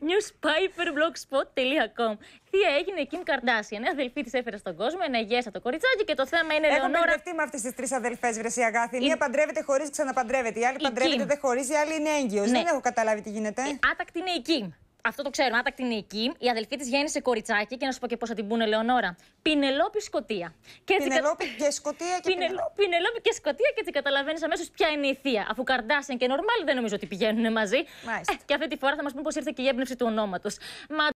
newspiperblogspot.com. Τι έγινε η Kim Kardashian. Αδελφή της έφερε στον κόσμο, ένα γέσα το κοριτσάκι και το θέμα είναι Έχω Λεωνόρα. με αυτές τις τρεις αδελφές, βρεσί Αγάθη. Η... Μία παντρεύεται χωρίς ξαναπαντρεύεται. Η άλλη η παντρεύεται, Kim. δεν χωρίζει, η άλλη είναι έγκυος. Ναι. Δεν έχω καταλάβει τι γίνεται. Η ε, άτακτη είναι η Kim αυτό το ξέρουμε, εκεί. η αδελφή της γέννησε κοριτσάκι και να σου πω και πώς θα την πούνε, Λεωνόρα. Πινελόπη Σκοτία. Και Πινελόπη και Σκοτία και Πινελόπη. Πινελόπη και Σκοτία και έτσι καταλαβαίνεις αμέσως ποια είναι η θεία. Αφού Καρντάσεν και Νορμάλ δεν νομίζω ότι πηγαίνουν μαζί. Ε, και αυτή τη φορά θα μας πούν πώς ήρθε και η έμπνευση του ονόματος.